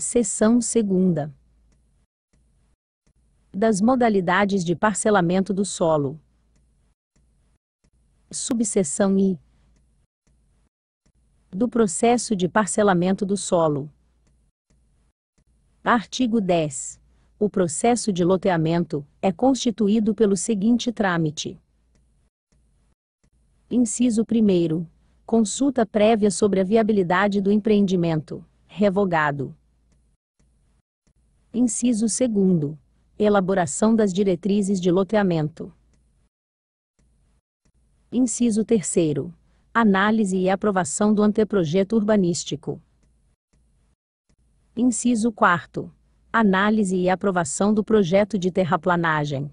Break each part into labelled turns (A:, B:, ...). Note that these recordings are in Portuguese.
A: Seção segunda. Das modalidades de parcelamento do solo. Subseção I. Do processo de parcelamento do solo. Artigo 10. O processo de loteamento é constituído pelo seguinte trâmite. Inciso 1. Consulta prévia sobre a viabilidade do empreendimento. Revogado. Inciso 2. Elaboração das diretrizes de loteamento. Inciso 3. Análise e aprovação do anteprojeto urbanístico. Inciso 4. Análise e aprovação do projeto de terraplanagem.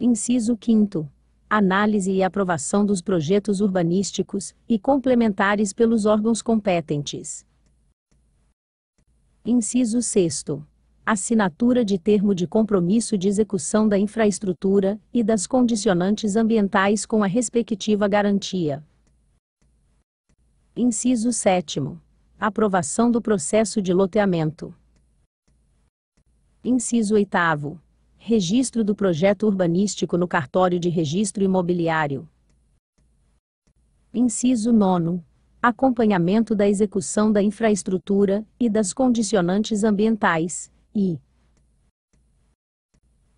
A: Inciso 5. Análise e aprovação dos projetos urbanísticos e complementares pelos órgãos competentes. Inciso 6. Assinatura de termo de compromisso de execução da infraestrutura e das condicionantes ambientais com a respectiva garantia. Inciso 7. Aprovação do processo de loteamento. Inciso 8. Registro do projeto urbanístico no cartório de registro imobiliário. Inciso 9 acompanhamento da execução da infraestrutura e das condicionantes ambientais, e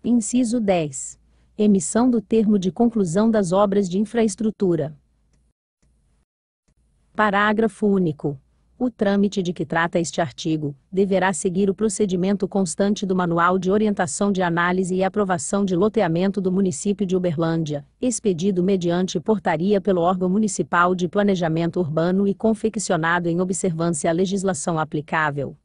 A: Inciso 10. Emissão do termo de conclusão das obras de infraestrutura. Parágrafo único. O trâmite de que trata este artigo deverá seguir o procedimento constante do Manual de Orientação de Análise e Aprovação de Loteamento do Município de Uberlândia, expedido mediante portaria pelo órgão municipal de planejamento urbano e confeccionado em observância à legislação aplicável.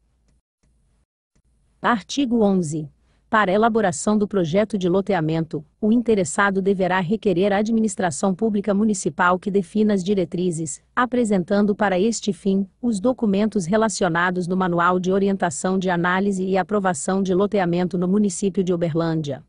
A: Artigo 11. Para elaboração do projeto de loteamento, o interessado deverá requerer à administração pública municipal que defina as diretrizes, apresentando para este fim os documentos relacionados no Manual de Orientação de Análise e Aprovação de Loteamento no município de Uberlândia.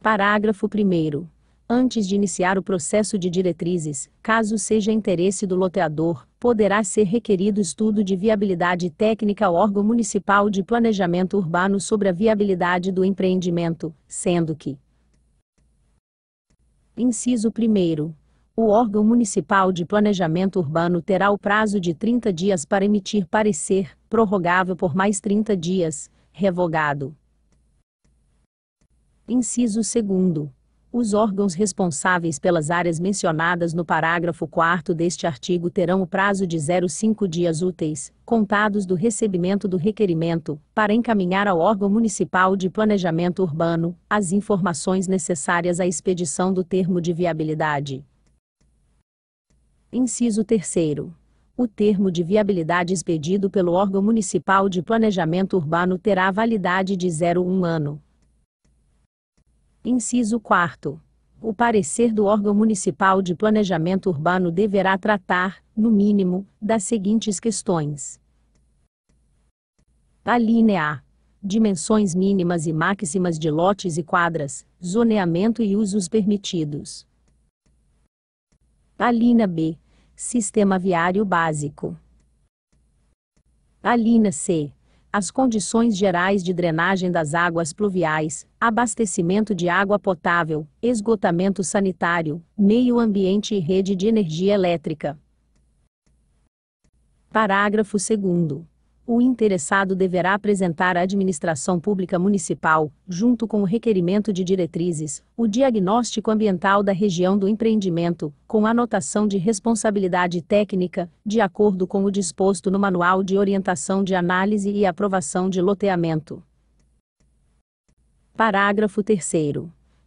A: Parágrafo 1 Antes de iniciar o processo de diretrizes, caso seja interesse do loteador, poderá ser requerido estudo de viabilidade técnica ao órgão municipal de planejamento urbano sobre a viabilidade do empreendimento, sendo que Inciso 1 o órgão municipal de planejamento urbano terá o prazo de 30 dias para emitir parecer, prorrogável por mais 30 dias, revogado. Inciso 2. Os órgãos responsáveis pelas áreas mencionadas no parágrafo 4 deste artigo terão o prazo de 05 dias úteis, contados do recebimento do requerimento, para encaminhar ao órgão municipal de planejamento urbano as informações necessárias à expedição do termo de viabilidade. Inciso 3 o termo de viabilidade expedido pelo órgão municipal de planejamento urbano terá validade de 01 ano. Inciso 4. O parecer do órgão municipal de planejamento urbano deverá tratar, no mínimo, das seguintes questões: a linha A. Dimensões mínimas e máximas de lotes e quadras, zoneamento e usos permitidos. A linha B. Sistema viário básico. A linha C as condições gerais de drenagem das águas pluviais, abastecimento de água potável, esgotamento sanitário, meio ambiente e rede de energia elétrica. Parágrafo 2 o interessado deverá apresentar à administração pública municipal, junto com o requerimento de diretrizes, o diagnóstico ambiental da região do empreendimento, com anotação de responsabilidade técnica, de acordo com o disposto no Manual de Orientação de Análise e Aprovação de Loteamento. Parágrafo 3.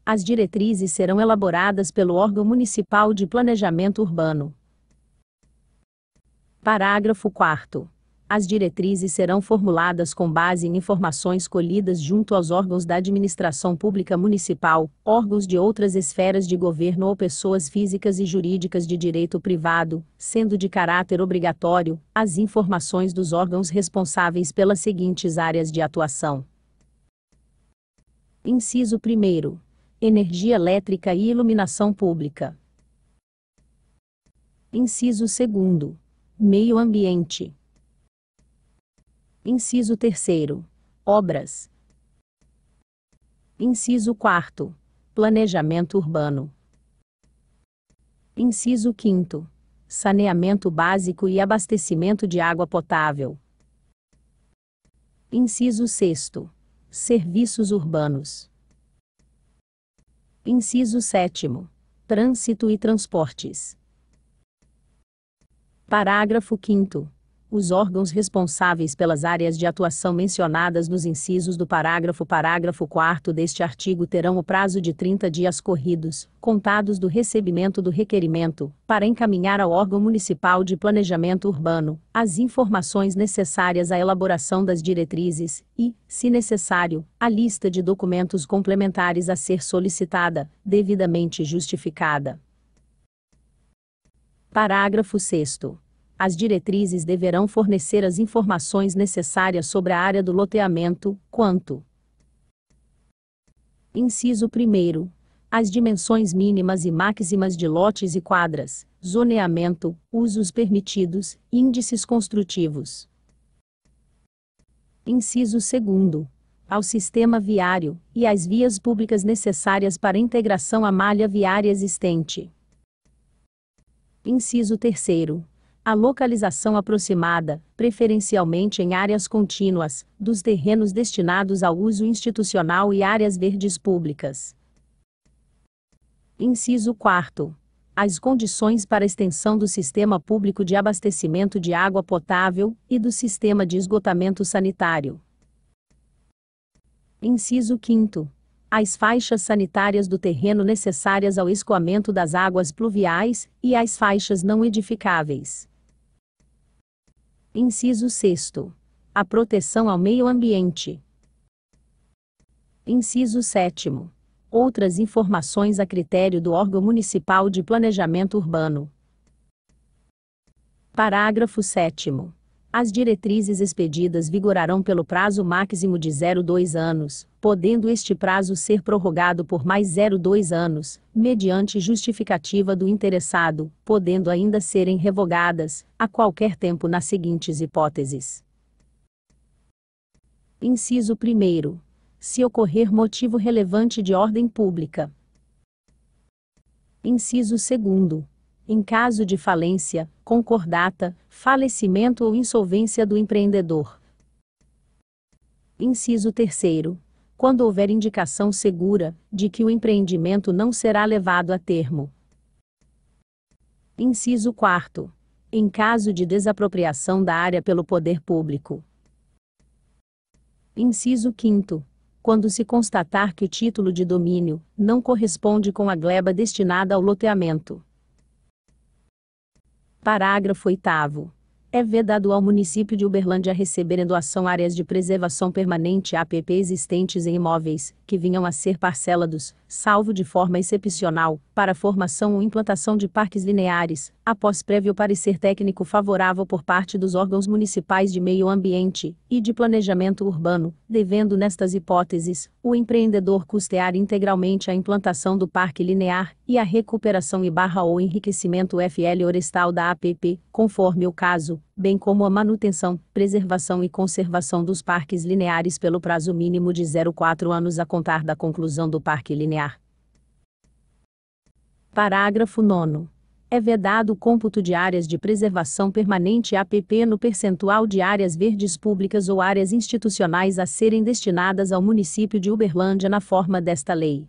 A: As diretrizes serão elaboradas pelo órgão municipal de planejamento urbano. Parágrafo 4. As diretrizes serão formuladas com base em informações colhidas junto aos órgãos da administração pública municipal, órgãos de outras esferas de governo ou pessoas físicas e jurídicas de direito privado, sendo de caráter obrigatório as informações dos órgãos responsáveis pelas seguintes áreas de atuação. Inciso 1. Energia elétrica e iluminação pública. Inciso 2. Meio ambiente. Inciso 3. Obras. Inciso 4. Planejamento urbano. Inciso 5. Saneamento básico e abastecimento de água potável. Inciso 6. Serviços urbanos. Inciso 7. Trânsito e transportes. Parágrafo 5 os órgãos responsáveis pelas áreas de atuação mencionadas nos incisos do parágrafo parágrafo 4 deste artigo terão o prazo de 30 dias corridos, contados do recebimento do requerimento, para encaminhar ao órgão municipal de planejamento urbano as informações necessárias à elaboração das diretrizes e, se necessário, a lista de documentos complementares a ser solicitada, devidamente justificada. Parágrafo 6 as diretrizes deverão fornecer as informações necessárias sobre a área do loteamento, quanto Inciso 1. As dimensões mínimas e máximas de lotes e quadras, zoneamento, usos permitidos, índices construtivos. Inciso 2. Ao sistema viário e às vias públicas necessárias para integração à malha viária existente. Inciso 3 a localização aproximada, preferencialmente em áreas contínuas, dos terrenos destinados ao uso institucional e áreas verdes públicas. Inciso 4. As condições para extensão do sistema público de abastecimento de água potável e do sistema de esgotamento sanitário. Inciso 5 as faixas sanitárias do terreno necessárias ao escoamento das águas pluviais e as faixas não edificáveis. Inciso 6. A proteção ao meio ambiente. Inciso 7. Outras informações a critério do órgão municipal de planejamento urbano. Parágrafo 7. As diretrizes expedidas vigorarão pelo prazo máximo de 0,2 anos, podendo este prazo ser prorrogado por mais 0,2 anos, mediante justificativa do interessado, podendo ainda serem revogadas, a qualquer tempo nas seguintes hipóteses. Inciso 1. Se ocorrer motivo relevante de ordem pública. Inciso 2 em caso de falência, concordata, falecimento ou insolvência do empreendedor. Inciso 3 quando houver indicação segura de que o empreendimento não será levado a termo. Inciso 4. Em caso de desapropriação da área pelo poder público. Inciso 5. Quando se constatar que o título de domínio não corresponde com a gleba destinada ao loteamento. Parágrafo 8 é vedado ao município de Uberlândia receber em doação áreas de preservação permanente APP existentes em imóveis, que vinham a ser parcelados, salvo de forma excepcional, para formação ou implantação de parques lineares, após prévio parecer técnico favorável por parte dos órgãos municipais de meio ambiente e de planejamento urbano, devendo nestas hipóteses, o empreendedor custear integralmente a implantação do parque linear e a recuperação e barra ou enriquecimento FL orestal da APP, conforme o caso, bem como a manutenção, preservação e conservação dos parques lineares pelo prazo mínimo de 04 anos a contar da conclusão do parque linear. Parágrafo 9 é vedado o cômputo de áreas de preservação permanente APP no percentual de áreas verdes públicas ou áreas institucionais a serem destinadas ao município de Uberlândia na forma desta lei.